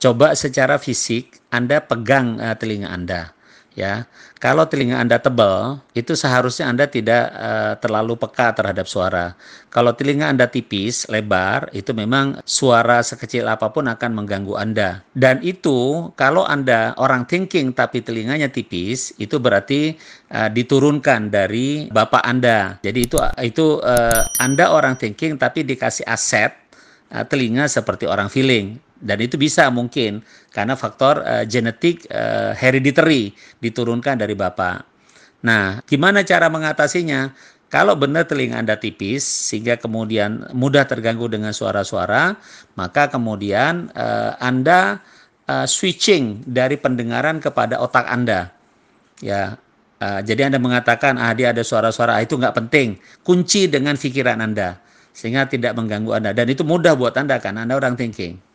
Coba secara fisik Anda pegang uh, telinga Anda ya. Kalau telinga Anda tebal, itu seharusnya Anda tidak uh, terlalu peka terhadap suara. Kalau telinga Anda tipis, lebar, itu memang suara sekecil apapun akan mengganggu Anda. Dan itu kalau Anda orang thinking tapi telinganya tipis, itu berarti uh, diturunkan dari bapak Anda. Jadi itu itu uh, Anda orang thinking tapi dikasih aset telinga seperti orang feeling dan itu bisa mungkin karena faktor uh, genetik uh, hereditary diturunkan dari bapak. Nah, gimana cara mengatasinya? Kalau benar telinga Anda tipis sehingga kemudian mudah terganggu dengan suara-suara, maka kemudian uh, Anda uh, switching dari pendengaran kepada otak Anda. Ya, uh, jadi Anda mengatakan ah dia ada suara-suara ah, itu nggak penting. Kunci dengan pikiran Anda sehingga tidak mengganggu Anda dan itu mudah buat Anda kan Anda orang thinking.